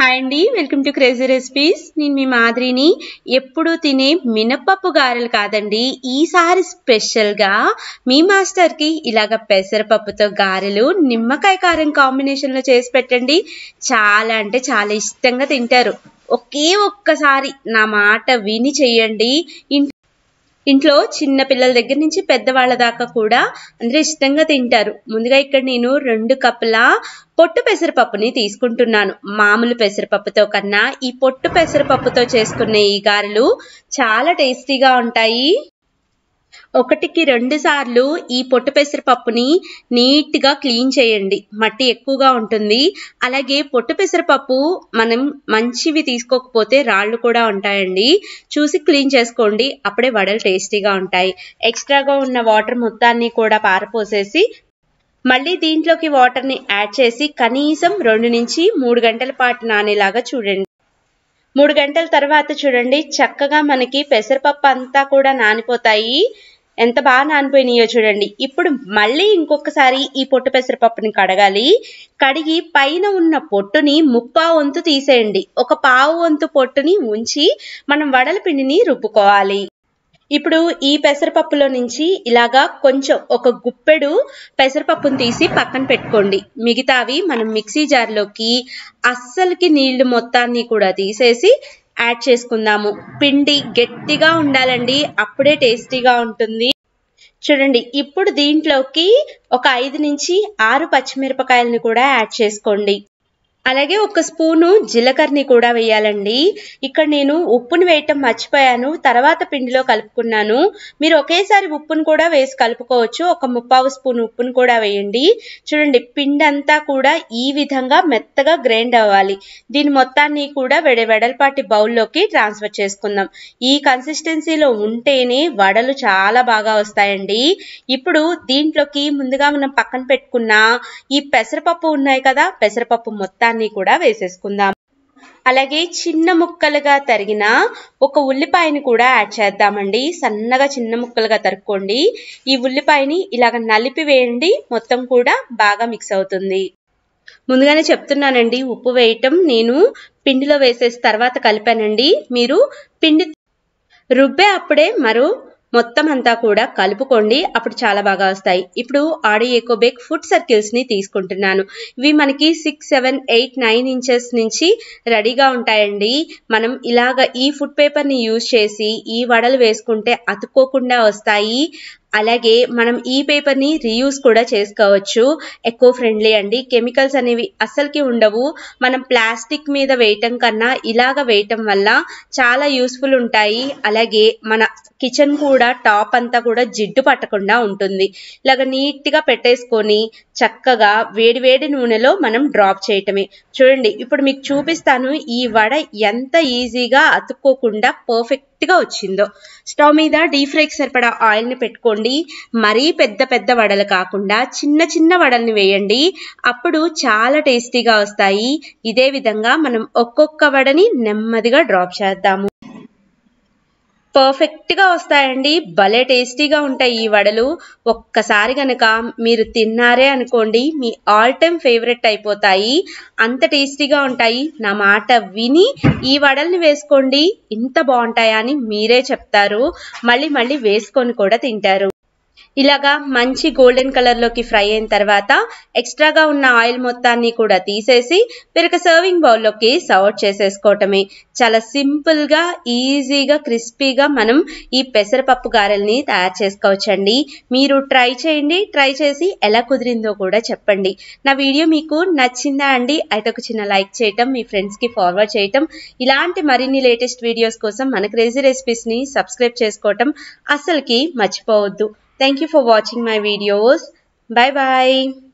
Hi అండి welcome to crazy recipes నేను మీ మాదిరిని ఎప్పుడు తినే మినపప్పు గారెలు కాదండి ఈసారి స్పెషల్గా మీ మాస్టర్కి ఇలాగ పెసరపప్పుతో గారెలు నిమ్మకాయ కారం కాంబినేషన్లో చేసి పెట్టండి చాలా అంటే చాలా ఇష్టంగా తింటారు ఒకే ఒక్కసారి నా మాట విని చేయండి ఇంట్లో చిన్న పిల్లల దగ్గర నుంచి పెద్దవాళ్ళ దాకా కూడా అందరూ ఇష్టంగా తింటారు ముందుగా ఇక్కడ నేను రెండు కప్పుల పొట్టు పెసరపప్పుని తీసుకుంటున్నాను మామూలు పెసరపప్పుతో కన్నా ఈ పొట్టు పెసరపప్పుతో చేసుకునే ఈ గారెలు చాలా టేస్టీగా ఉంటాయి ఒకటికి రెండు సార్లు ఈ పొట్టు పెసరపప్పుని నీట్గా క్లీన్ చేయండి మట్టి ఎక్కువగా ఉంటుంది అలాగే పొట్టు పెసరపప్పు మనం మంచివి తీసుకోకపోతే రాళ్ళు కూడా ఉంటాయండి చూసి క్లీన్ చేసుకోండి అప్పుడే వడలు టేస్టీగా ఉంటాయి ఎక్స్ట్రాగా ఉన్న వాటర్ మొత్తాన్ని కూడా పారపోసేసి మళ్ళీ దీంట్లోకి వాటర్ని యాడ్ చేసి కనీసం రెండు నుంచి మూడు గంటల పాటు నానేలాగా చూడండి మూడు గంటల తర్వాత చూడండి చక్కగా మనకి పెసరపప్పు అంతా కూడా నానిపోతాయి ఎంత బాగా నానిపోయినాయో చూడండి ఇప్పుడు మళ్ళీ ఇంకొకసారి ఈ పొట్టు పెసరపప్పుని కడగాలి కడిగి పైన ఉన్న పొట్టుని ముప్పా వంతు తీసేయండి ఒక పావు వంతు పొట్టుని ఉంచి మనం వడల పిండిని రుబ్బుకోవాలి ఇప్పుడు ఈ పెసరపప్పులో నుంచి ఇలాగా కొంచెం ఒక గుప్పెడు పెసరపప్పును తీసి పక్కన పెట్టుకోండి మిగతావి మనం మిక్సీ జార్లోకి అస్సలకి నీళ్లు మొత్తాన్ని కూడా తీసేసి యాడ్ చేసుకుందాము పిండి గట్టిగా ఉండాలండి అప్పుడే టేస్టీగా ఉంటుంది చూడండి ఇప్పుడు దీంట్లోకి ఒక ఐదు నుంచి ఆరు పచ్చిమిరపకాయలను కూడా యాడ్ చేసుకోండి అలాగే ఒక స్పూను జీలకర్రని కూడా వేయాలండి ఇక్కడ నేను ఉప్పును వేయటం మర్చిపోయాను తర్వాత పిండిలో కలుపుకున్నాను మీరు ఒకేసారి ఉప్పును కూడా వేసి కలుపుకోవచ్చు ఒక ముప్పావు స్పూన్ ఉప్పును కూడా వేయండి చూడండి పిండి అంతా కూడా ఈ విధంగా మెత్తగా గ్రైండ్ అవ్వాలి దీని మొత్తాన్ని కూడా వెడ వెడల్పాటి బౌల్లోకి ట్రాన్స్ఫర్ చేసుకుందాం ఈ కన్సిస్టెన్సీలో ఉంటేనే వడలు చాలా బాగా వస్తాయండి ఇప్పుడు దీంట్లోకి ముందుగా మనం పక్కన పెట్టుకున్న ఈ పెసరపప్పు ఉన్నాయి కదా పెసరపప్పు మొత్తాన్ని అన్ని కూడా వేసేసుకుందాం అలాగే చిన్న ముక్కలుగా తరిగిన ఒక ఉల్లిపాయని కూడా యాడ్ చేద్దామండి సన్నగా చిన్న ముక్కలుగా తరుక్కోండి ఈ ఉల్లిపాయని ఇలాగ నలిపి వేయండి మొత్తం కూడా బాగా మిక్స్ అవుతుంది ముందుగానే చెప్తున్నానండి ఉప్పు వేయటం నేను పిండిలో వేసేసి తర్వాత కలిపానండి మీరు పిండి రుబ్బే అప్పుడే మరో మొత్తం అంతా కూడా కలుపుకోండి అప్పుడు చాలా బాగా వస్తాయి ఇప్పుడు ఆడి ఎకోబేక్ ఫుడ్ సర్కిల్స్ ని తీసుకుంటున్నాను ఇవి మనకి six seven eight nine inches నుంచి రెడీగా ఉంటాయండి మనం ఇలాగ ఈ ఫుడ్ పేపర్ ని యూజ్ చేసి ఈ వడలు వేసుకుంటే అతుక్కోకుండా వస్తాయి అలాగే మనం ఈ పేపర్ని రీయూస్ కూడా చేసుకోవచ్చు ఎక్కువ ఫ్రెండ్లీ అండి కెమికల్స్ అనేవి అస్సలకి ఉండవు మనం ప్లాస్టిక్ మీద వేయటం కన్నా ఇలాగ వేయటం వల్ల చాలా యూస్ఫుల్ ఉంటాయి అలాగే మన కిచెన్ కూడా టాప్ అంతా కూడా జిడ్డు పట్టకుండా ఉంటుంది ఇలాగ నీట్గా పెట్టేసుకొని చక్కగా వేడివేడి నూనెలో మనం డ్రాప్ చేయటమే చూడండి ఇప్పుడు మీకు చూపిస్తాను ఈ వడ ఎంత ఈజీగా అతుక్కోకుండా పర్ఫెక్ట్ కరెక్ట్గా వచ్చిందో స్టవ్ మీద డీప్ ఫ్రైకి సరిపడా ఆయిల్ని పెట్టుకోండి మరీ పెద్ద పెద్ద వడలు కాకుండా చిన్న చిన్న వడల్ని వేయండి అప్పుడు చాలా టేస్టీగా వస్తాయి ఇదే విధంగా మనం ఒక్కొక్క వడని నెమ్మదిగా డ్రాప్ చేద్దాము పర్ఫెక్ట్గా వస్తాయండి భలే టేస్టీగా ఉంటాయి ఈ వడలు ఒక్కసారి గనక మీరు తిన్నారే అనుకోండి మీ ఆల్ టైమ్ ఫేవరెట్ అయిపోతాయి అంత టేస్టీగా ఉంటాయి నా మాట విని ఈ వడల్ని వేసుకోండి ఇంత బాగుంటాయని మీరే చెప్తారు మళ్ళీ మళ్ళీ వేసుకొని కూడా తింటారు ఇలాగా మంచి గోల్డెన్ కలర్లోకి ఫ్రై అయిన తర్వాత ఎక్స్ట్రాగా ఉన్న ఆయిల్ మొత్తాన్ని కూడా తీసేసి పెరక సర్వింగ్ బౌల్లోకి సర్వ్ చేసేసుకోవటమే చాలా సింపుల్గా ఈజీగా క్రిస్పీగా మనం ఈ పెసరపప్పు గారెల్ని తయారు చేసుకోవచ్చండి మీరు ట్రై చేయండి ట్రై చేసి ఎలా కుదిరిందో కూడా చెప్పండి నా వీడియో మీకు నచ్చిందా అండి అయితే ఒక చిన్న లైక్ చేయటం మీ ఫ్రెండ్స్కి ఫార్వర్డ్ చేయటం ఇలాంటి మరిన్ని లేటెస్ట్ వీడియోస్ కోసం మన క్రేజీ రెసిపీస్ని సబ్స్క్రైబ్ చేసుకోవటం అసలుకి మర్చిపోవద్దు Thank you for watching my videos. Bye bye.